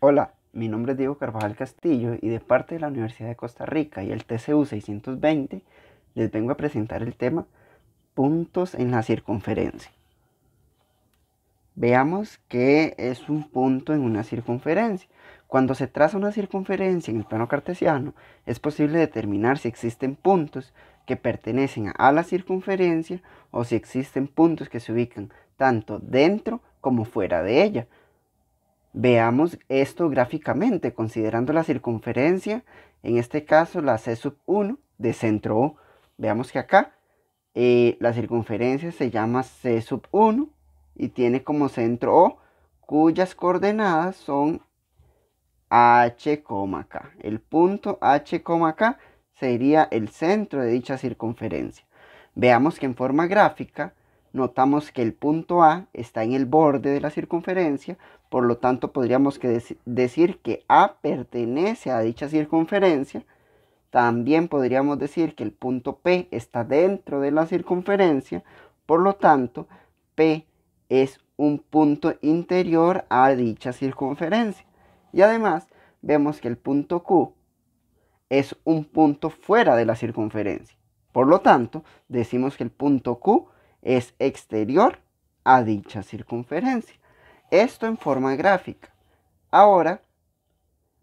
Hola, mi nombre es Diego Carvajal Castillo y de parte de la Universidad de Costa Rica y el TCU 620 les vengo a presentar el tema puntos en la circunferencia. Veamos qué es un punto en una circunferencia. Cuando se traza una circunferencia en el plano cartesiano, es posible determinar si existen puntos que pertenecen a la circunferencia o si existen puntos que se ubican tanto dentro como fuera de ella, Veamos esto gráficamente, considerando la circunferencia, en este caso la C sub 1 de centro O. Veamos que acá eh, la circunferencia se llama C sub 1 y tiene como centro O, cuyas coordenadas son H, K. El punto H, K sería el centro de dicha circunferencia. Veamos que en forma gráfica notamos que el punto A está en el borde de la circunferencia, por lo tanto podríamos que decir que A pertenece a dicha circunferencia. También podríamos decir que el punto P está dentro de la circunferencia, por lo tanto P es un punto interior a dicha circunferencia. Y además vemos que el punto Q es un punto fuera de la circunferencia. Por lo tanto, decimos que el punto Q es exterior a dicha circunferencia. Esto en forma gráfica. Ahora,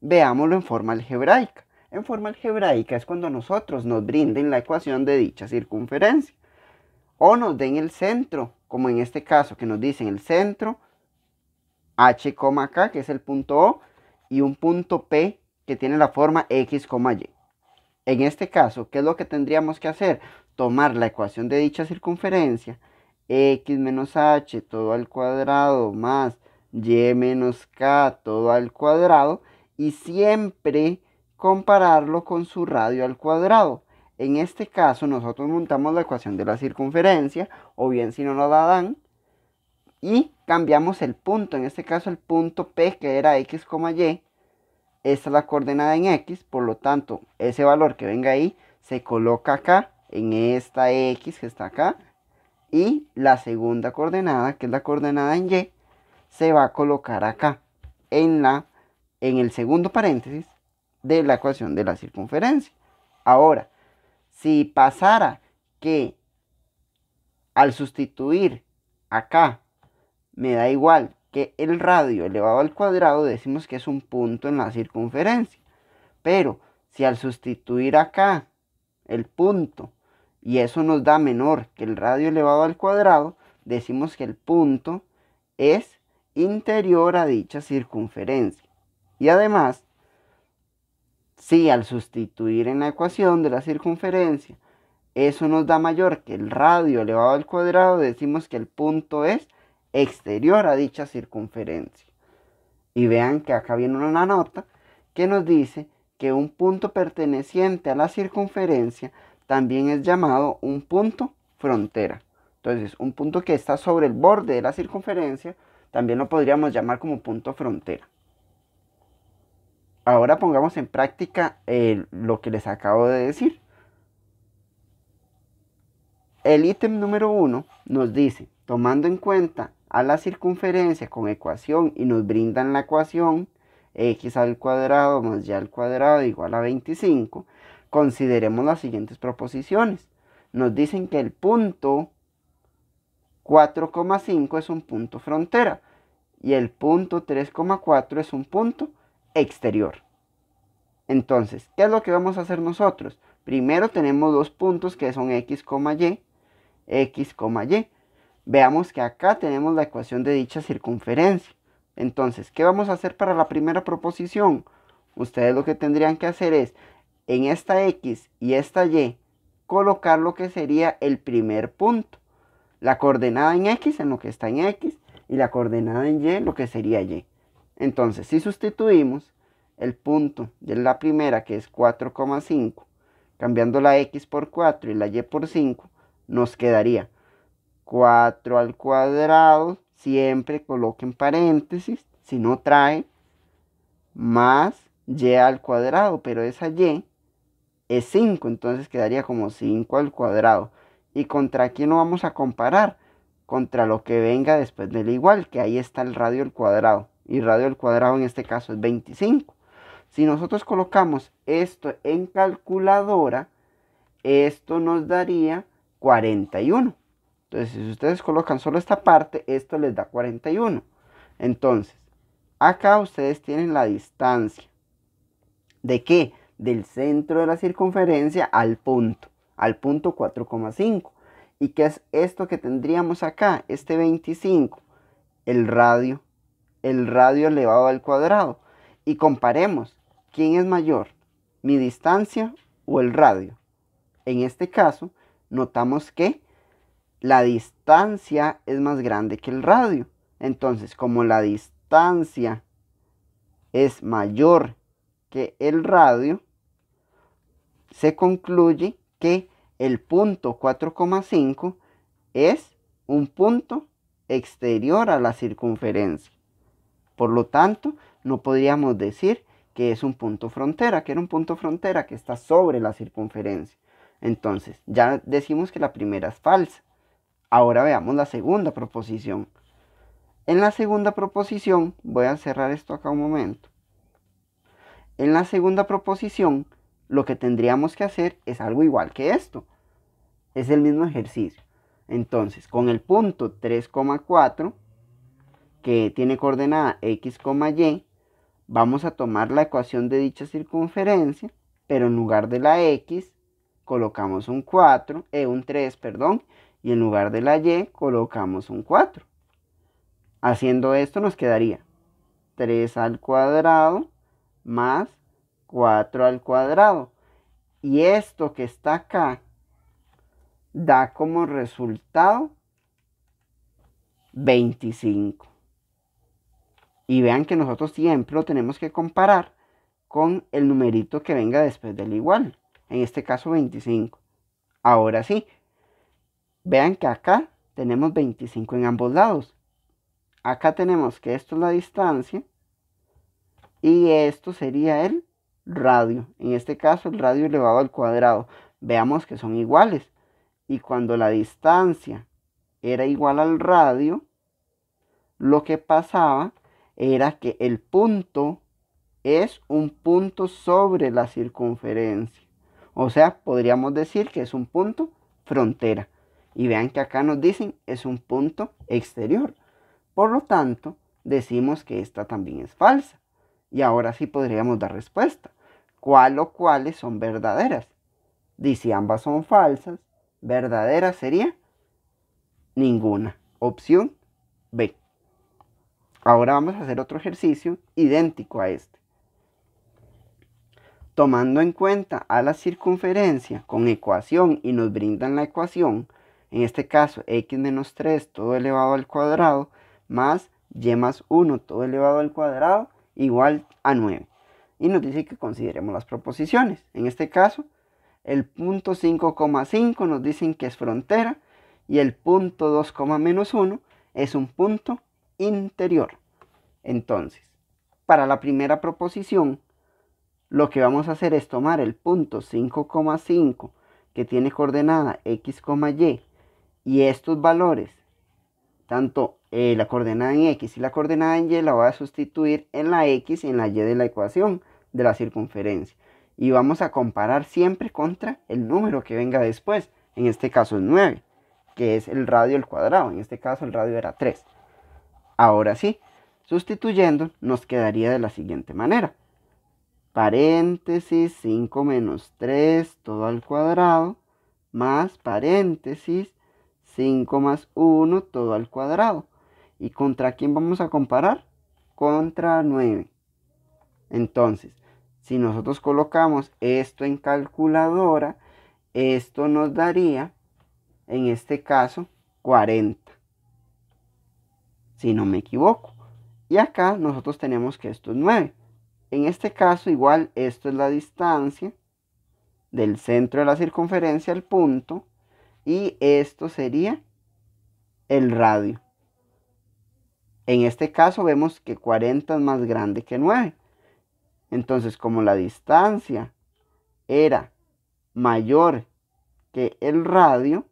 veámoslo en forma algebraica. En forma algebraica es cuando nosotros nos brinden la ecuación de dicha circunferencia. O nos den el centro, como en este caso que nos dicen el centro H, K, que es el punto O, y un punto P que tiene la forma X, Y. En este caso, ¿qué es lo que tendríamos que hacer? tomar la ecuación de dicha circunferencia, x menos h todo al cuadrado más y menos k todo al cuadrado, y siempre compararlo con su radio al cuadrado. En este caso nosotros montamos la ecuación de la circunferencia, o bien si no nos la dan, y cambiamos el punto, en este caso el punto P que era x, y, esta es la coordenada en x, por lo tanto ese valor que venga ahí se coloca acá en esta X que está acá. Y la segunda coordenada, que es la coordenada en Y, se va a colocar acá, en, la, en el segundo paréntesis de la ecuación de la circunferencia. Ahora, si pasara que al sustituir acá me da igual que el radio elevado al cuadrado, decimos que es un punto en la circunferencia. Pero si al sustituir acá el punto y eso nos da menor que el radio elevado al cuadrado, decimos que el punto es interior a dicha circunferencia. Y además, si al sustituir en la ecuación de la circunferencia, eso nos da mayor que el radio elevado al cuadrado, decimos que el punto es exterior a dicha circunferencia. Y vean que acá viene una nota que nos dice que un punto perteneciente a la circunferencia también es llamado un punto frontera. Entonces, un punto que está sobre el borde de la circunferencia, también lo podríamos llamar como punto frontera. Ahora pongamos en práctica eh, lo que les acabo de decir. El ítem número 1 nos dice, tomando en cuenta a la circunferencia con ecuación y nos brindan la ecuación x al cuadrado más y al cuadrado igual a 25, Consideremos las siguientes proposiciones. Nos dicen que el punto 4,5 es un punto frontera y el punto 3,4 es un punto exterior. Entonces, ¿qué es lo que vamos a hacer nosotros? Primero tenemos dos puntos que son x, y, x, y. Veamos que acá tenemos la ecuación de dicha circunferencia. Entonces, ¿qué vamos a hacer para la primera proposición? Ustedes lo que tendrían que hacer es en esta X y esta Y colocar lo que sería el primer punto. La coordenada en X en lo que está en X y la coordenada en Y lo que sería Y. Entonces, si sustituimos el punto de la primera que es 4,5, cambiando la X por 4 y la Y por 5, nos quedaría 4 al cuadrado, siempre coloquen paréntesis, si no trae, más Y al cuadrado, pero esa Y es 5, entonces quedaría como 5 al cuadrado. ¿Y contra quién no vamos a comparar? Contra lo que venga después del igual, que ahí está el radio al cuadrado. Y radio al cuadrado en este caso es 25. Si nosotros colocamos esto en calculadora, esto nos daría 41. Entonces, si ustedes colocan solo esta parte, esto les da 41. Entonces, acá ustedes tienen la distancia. ¿De qué? del centro de la circunferencia al punto, al punto 4,5. ¿Y qué es esto que tendríamos acá? Este 25, el radio, el radio elevado al cuadrado. Y comparemos, ¿quién es mayor? ¿Mi distancia o el radio? En este caso, notamos que la distancia es más grande que el radio. Entonces, como la distancia es mayor que el radio, se concluye que el punto 4,5 es un punto exterior a la circunferencia. Por lo tanto, no podríamos decir que es un punto frontera, que era un punto frontera que está sobre la circunferencia. Entonces, ya decimos que la primera es falsa. Ahora veamos la segunda proposición. En la segunda proposición, voy a cerrar esto acá un momento. En la segunda proposición, lo que tendríamos que hacer es algo igual que esto. Es el mismo ejercicio. Entonces, con el punto 3,4, que tiene coordenada x, y, vamos a tomar la ecuación de dicha circunferencia, pero en lugar de la x colocamos un 4, eh, un 3, perdón, y en lugar de la y colocamos un 4. Haciendo esto nos quedaría 3 al cuadrado más 4 al cuadrado. Y esto que está acá da como resultado 25. Y vean que nosotros siempre lo tenemos que comparar con el numerito que venga después del igual. En este caso 25. Ahora sí, vean que acá tenemos 25 en ambos lados. Acá tenemos que esto es la distancia y esto sería el radio. En este caso el radio elevado al cuadrado. Veamos que son iguales. Y cuando la distancia era igual al radio, lo que pasaba era que el punto es un punto sobre la circunferencia. O sea, podríamos decir que es un punto frontera. Y vean que acá nos dicen es un punto exterior. Por lo tanto, decimos que esta también es falsa. Y ahora sí podríamos dar respuesta. ¿Cuál o cuáles son verdaderas? Dice si ambas son falsas, verdadera sería ninguna. Opción B. Ahora vamos a hacer otro ejercicio idéntico a este. Tomando en cuenta a la circunferencia con ecuación y nos brindan la ecuación, en este caso x menos 3 todo elevado al cuadrado más y más 1 todo elevado al cuadrado, igual a 9. Y nos dice que consideremos las proposiciones. En este caso, el punto 5,5 nos dicen que es frontera y el punto 2, 1 es un punto interior. Entonces, para la primera proposición, lo que vamos a hacer es tomar el punto 5,5 que tiene coordenada x, y y estos valores tanto eh, la coordenada en x y la coordenada en y la voy a sustituir en la x y en la y de la ecuación de la circunferencia. Y vamos a comparar siempre contra el número que venga después. En este caso es 9, que es el radio al cuadrado. En este caso el radio era 3. Ahora sí, sustituyendo nos quedaría de la siguiente manera. Paréntesis 5 menos 3 todo al cuadrado más paréntesis 5 más 1 todo al cuadrado. ¿Y contra quién vamos a comparar? Contra 9. Entonces, si nosotros colocamos esto en calculadora, esto nos daría, en este caso, 40. Si no me equivoco. Y acá nosotros tenemos que esto es 9. En este caso, igual, esto es la distancia del centro de la circunferencia al punto y esto sería el radio. En este caso vemos que 40 es más grande que 9. Entonces, como la distancia era mayor que el radio,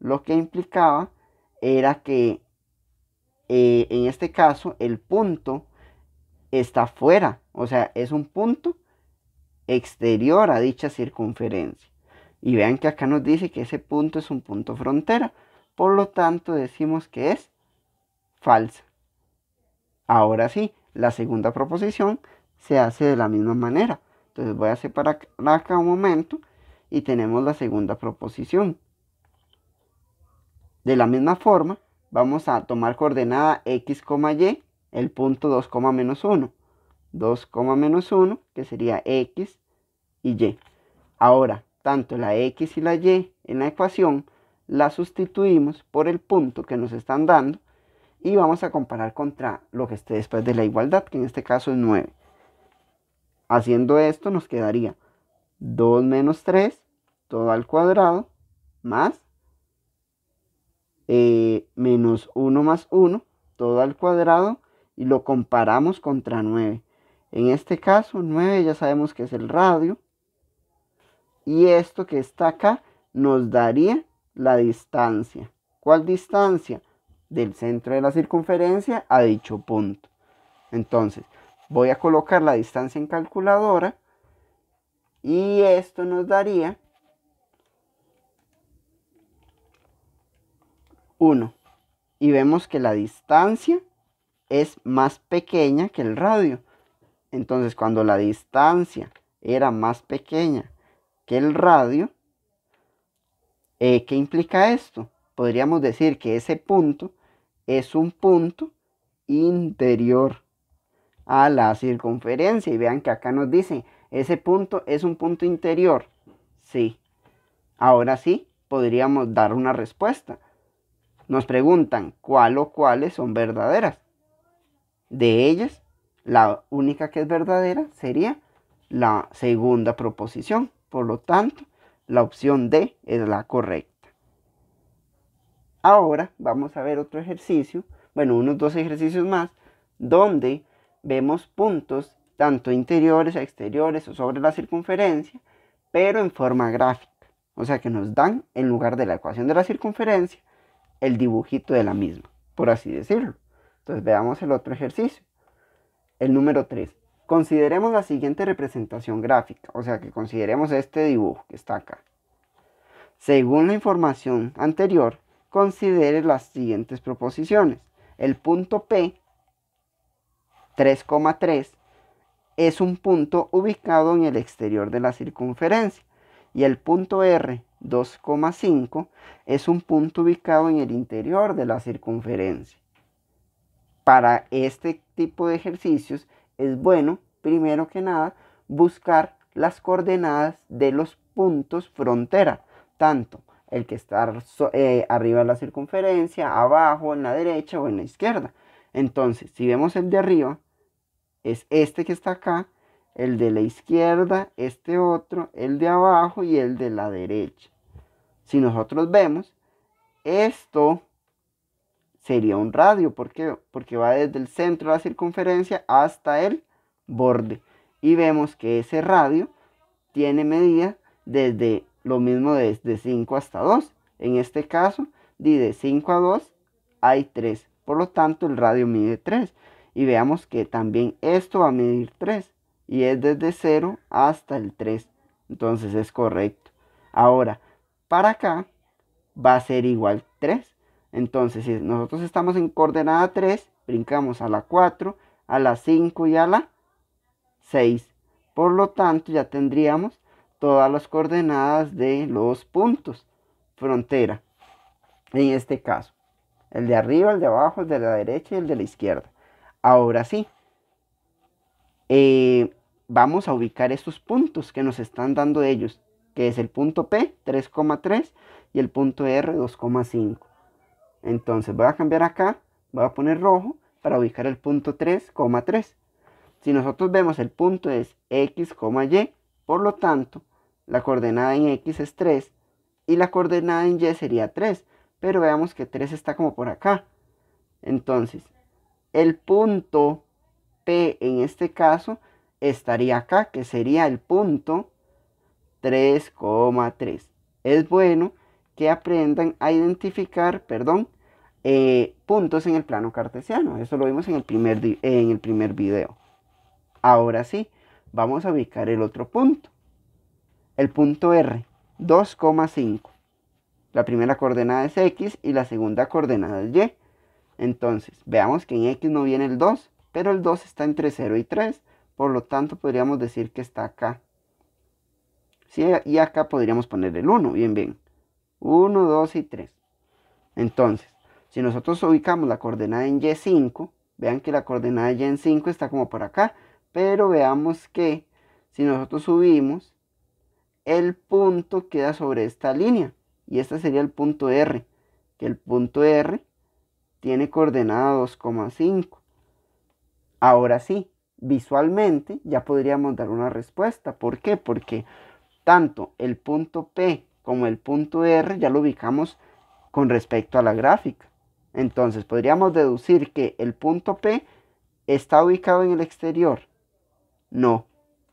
lo que implicaba era que eh, en este caso el punto está fuera, o sea, es un punto exterior a dicha circunferencia. Y vean que acá nos dice que ese punto es un punto frontera. Por lo tanto, decimos que es falsa. Ahora sí, la segunda proposición se hace de la misma manera. Entonces voy a separar acá un momento y tenemos la segunda proposición. De la misma forma, vamos a tomar coordenada x, y, el punto 2, menos 1. 2, menos 1, que sería x y y. Ahora, tanto la x y la y en la ecuación, la sustituimos por el punto que nos están dando y vamos a comparar contra lo que esté después de la igualdad, que en este caso es 9. Haciendo esto nos quedaría 2 menos 3, todo al cuadrado, más eh, menos 1 más 1, todo al cuadrado, y lo comparamos contra 9. En este caso, 9 ya sabemos que es el radio, y esto que está acá nos daría la distancia. ¿Cuál distancia? Del centro de la circunferencia a dicho punto. Entonces, voy a colocar la distancia en calculadora y esto nos daría 1. Y vemos que la distancia es más pequeña que el radio. Entonces, cuando la distancia era más pequeña que el radio. Eh, ¿Qué implica esto? Podríamos decir que ese punto es un punto interior a la circunferencia. Y vean que acá nos dice, ese punto es un punto interior. Sí. Ahora sí, podríamos dar una respuesta. Nos preguntan cuál o cuáles son verdaderas. De ellas, la única que es verdadera sería la segunda proposición. Por lo tanto, la opción D es la correcta. Ahora vamos a ver otro ejercicio, bueno, unos dos ejercicios más, donde vemos puntos tanto interiores a exteriores o sobre la circunferencia, pero en forma gráfica. O sea que nos dan, en lugar de la ecuación de la circunferencia, el dibujito de la misma, por así decirlo. Entonces veamos el otro ejercicio. El número 3. Consideremos la siguiente representación gráfica, o sea que consideremos este dibujo que está acá. Según la información anterior, considere las siguientes proposiciones. El punto P, 3,3, es un punto ubicado en el exterior de la circunferencia y el punto R, 2,5, es un punto ubicado en el interior de la circunferencia. Para este tipo de ejercicios es bueno, primero que nada, buscar las coordenadas de los puntos frontera, tanto el que está eh, arriba de la circunferencia, abajo, en la derecha o en la izquierda. Entonces, si vemos el de arriba, es este que está acá, el de la izquierda, este otro, el de abajo y el de la derecha. Si nosotros vemos, esto sería un radio. ¿Por qué? Porque va desde el centro de la circunferencia hasta el borde. Y vemos que ese radio tiene medida desde lo mismo desde 5 hasta 2. En este caso, de 5 a 2 hay 3. Por lo tanto, el radio mide 3. Y veamos que también esto va a medir 3. Y es desde 0 hasta el 3. Entonces es correcto. Ahora, para acá va a ser igual 3. Entonces, si nosotros estamos en coordenada 3, brincamos a la 4, a la 5 y a la 6. Por lo tanto, ya tendríamos todas las coordenadas de los puntos frontera. En este caso, el de arriba, el de abajo, el de la derecha y el de la izquierda. Ahora sí, eh, vamos a ubicar estos puntos que nos están dando ellos, que es el punto P 3,3 y el punto R 2,5. Entonces voy a cambiar acá, voy a poner rojo para ubicar el punto 3,3. Si nosotros vemos el punto es x, y, por lo tanto, la coordenada en x es 3 y la coordenada en y sería 3, pero veamos que 3 está como por acá. Entonces, el punto P en este caso estaría acá, que sería el punto 3,3. Es bueno que aprendan a identificar, perdón, eh, puntos en el plano cartesiano. Eso lo vimos en el, primer, en el primer video. Ahora sí, vamos a ubicar el otro punto. El punto R, 2,5. La primera coordenada es X y la segunda coordenada es Y. Entonces, veamos que en X no viene el 2, pero el 2 está entre 0 y 3. Por lo tanto, podríamos decir que está acá. y acá podríamos poner el 1. Bien, bien. 1, 2 y 3. Entonces, si nosotros ubicamos la coordenada en Y5, vean que la coordenada de Y5 está como por acá, pero veamos que si nosotros subimos, el punto queda sobre esta línea y este sería el punto R, que el punto R tiene coordenada 2,5. Ahora sí, visualmente ya podríamos dar una respuesta. ¿Por qué? Porque tanto el punto P como el punto R ya lo ubicamos con respecto a la gráfica. Entonces podríamos deducir que el punto P está ubicado en el exterior. No,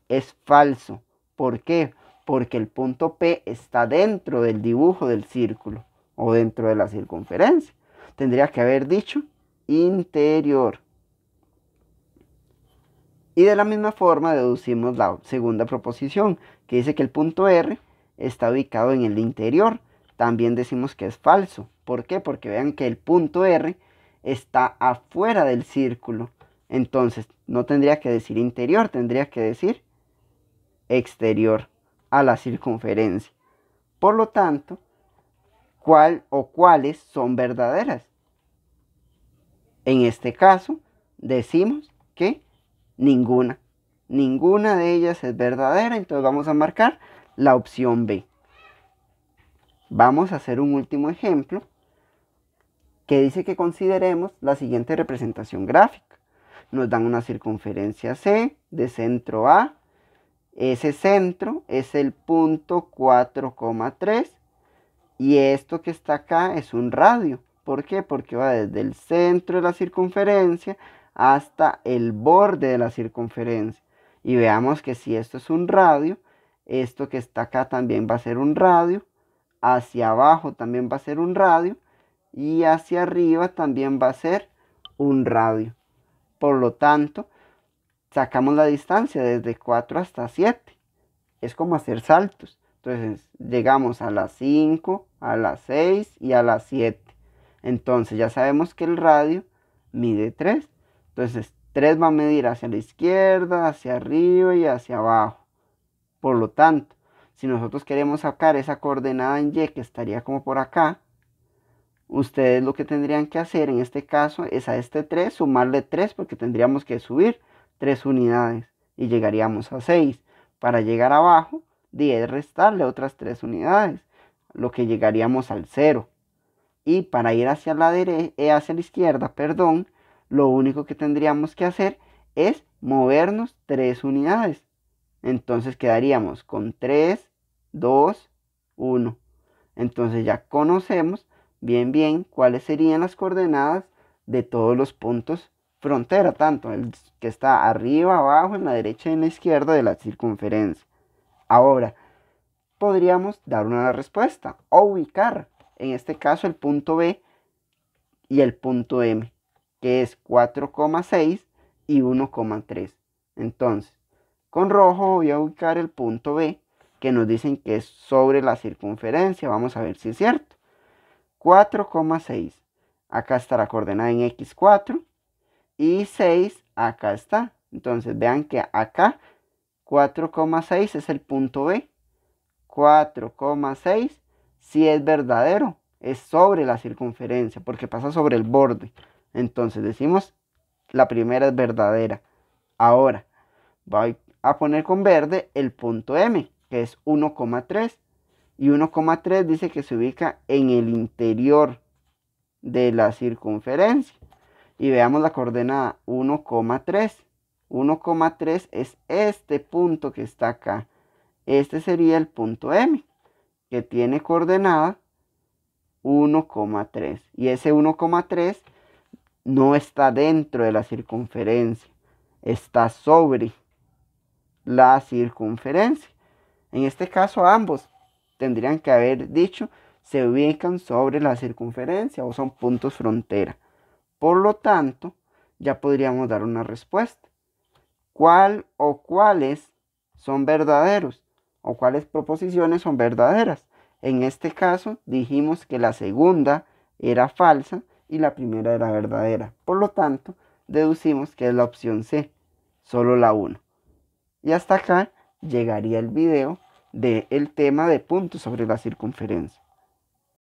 es falso. ¿Por qué? Porque el punto P está dentro del dibujo del círculo o dentro de la circunferencia. Tendría que haber dicho interior. Y de la misma forma deducimos la segunda proposición, que dice que el punto R está ubicado en el interior también decimos que es falso. ¿Por qué? Porque vean que el punto R está afuera del círculo. Entonces, no tendría que decir interior, tendría que decir exterior a la circunferencia. Por lo tanto, ¿cuál o cuáles son verdaderas? En este caso, decimos que ninguna. Ninguna de ellas es verdadera, entonces vamos a marcar la opción B. Vamos a hacer un último ejemplo que dice que consideremos la siguiente representación gráfica. Nos dan una circunferencia C de centro A. Ese centro es el punto 4,3 y esto que está acá es un radio. ¿Por qué? Porque va desde el centro de la circunferencia hasta el borde de la circunferencia. Y veamos que si esto es un radio, esto que está acá también va a ser un radio hacia abajo también va a ser un radio y hacia arriba también va a ser un radio. Por lo tanto, sacamos la distancia desde 4 hasta 7. Es como hacer saltos. Entonces, llegamos a las 5, a las 6 y a las 7. Entonces, ya sabemos que el radio mide 3. Entonces, 3 va a medir hacia la izquierda, hacia arriba y hacia abajo. Por lo tanto, si nosotros queremos sacar esa coordenada en y que estaría como por acá, ustedes lo que tendrían que hacer en este caso es a este 3 sumarle 3 porque tendríamos que subir 3 unidades y llegaríamos a 6. Para llegar abajo, 10 restarle otras 3 unidades, lo que llegaríamos al 0. Y para ir hacia la, derecha, eh, hacia la izquierda, perdón, lo único que tendríamos que hacer es movernos 3 unidades entonces quedaríamos con 3, 2, 1. Entonces ya conocemos bien bien cuáles serían las coordenadas de todos los puntos frontera, tanto el que está arriba, abajo, en la derecha y en la izquierda de la circunferencia. Ahora, podríamos dar una respuesta o ubicar, en este caso, el punto B y el punto M, que es 4,6 y 1,3. Entonces, con rojo voy a ubicar el punto B, que nos dicen que es sobre la circunferencia. Vamos a ver si es cierto. 4,6. Acá está la coordenada en X4. Y 6, acá está. Entonces vean que acá 4,6 es el punto B. 4,6 si es verdadero, es sobre la circunferencia, porque pasa sobre el borde. Entonces decimos, la primera es verdadera. Ahora, voy a poner con verde el punto M, que es 1,3. Y 1,3 dice que se ubica en el interior de la circunferencia. Y veamos la coordenada 1,3. 1,3 es este punto que está acá. Este sería el punto M, que tiene coordenada 1,3. Y ese 1,3 no está dentro de la circunferencia, está sobre la circunferencia. En este caso ambos tendrían que haber dicho se ubican sobre la circunferencia o son puntos frontera. Por lo tanto, ya podríamos dar una respuesta. ¿Cuál o cuáles son verdaderos? ¿O cuáles proposiciones son verdaderas? En este caso dijimos que la segunda era falsa y la primera era verdadera. Por lo tanto, deducimos que es la opción C, solo la 1. Y hasta acá llegaría el video del tema de puntos sobre la circunferencia.